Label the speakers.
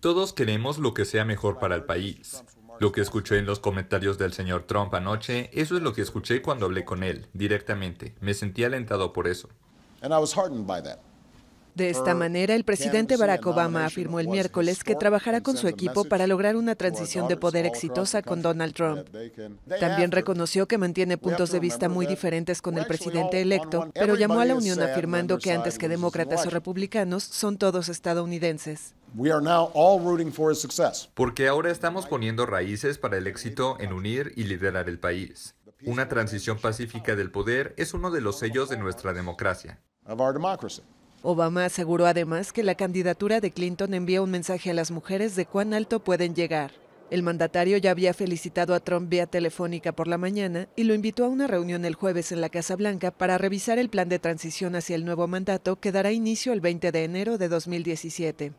Speaker 1: Todos queremos lo que sea mejor para el país. Lo que escuché en los comentarios del señor Trump anoche, eso es lo que escuché cuando hablé con él, directamente. Me sentí alentado por eso.
Speaker 2: De esta manera, el presidente Barack Obama afirmó el miércoles que trabajará con su equipo para lograr una transición de poder exitosa con Donald Trump. También reconoció que mantiene puntos de vista muy diferentes con el presidente electo, pero llamó a la unión afirmando que antes que demócratas o republicanos, son todos estadounidenses.
Speaker 1: Porque ahora estamos poniendo raíces para el éxito en unir y liderar el país. Una transición pacífica del poder es uno de los sellos de nuestra democracia.
Speaker 2: Obama aseguró además que la candidatura de Clinton envía un mensaje a las mujeres de cuán alto pueden llegar. El mandatario ya había felicitado a Trump vía telefónica por la mañana y lo invitó a una reunión el jueves en la Casa Blanca para revisar el plan de transición hacia el nuevo mandato que dará inicio el 20 de enero de 2017.